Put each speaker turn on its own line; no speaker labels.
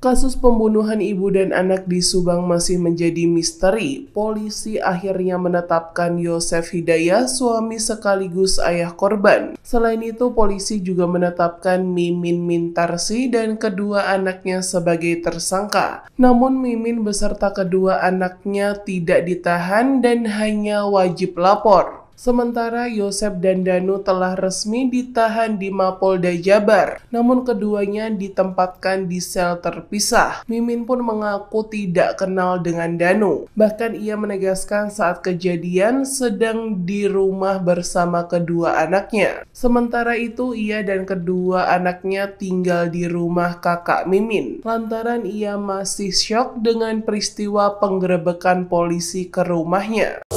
Kasus pembunuhan ibu dan anak di Subang masih menjadi misteri. Polisi akhirnya menetapkan Yosef Hidayah, suami sekaligus ayah korban. Selain itu, polisi juga menetapkan Mimin Mintarsi dan kedua anaknya sebagai tersangka. Namun Mimin beserta kedua anaknya tidak ditahan dan hanya wajib lapor. Sementara Yosep dan Danu telah resmi ditahan di Mapolda Jabar, namun keduanya ditempatkan di sel terpisah. Mimin pun mengaku tidak kenal dengan Danu. Bahkan ia menegaskan saat kejadian sedang di rumah bersama kedua anaknya. Sementara itu ia dan kedua anaknya tinggal di rumah kakak Mimin. Lantaran ia masih syok dengan peristiwa penggerebekan polisi ke rumahnya.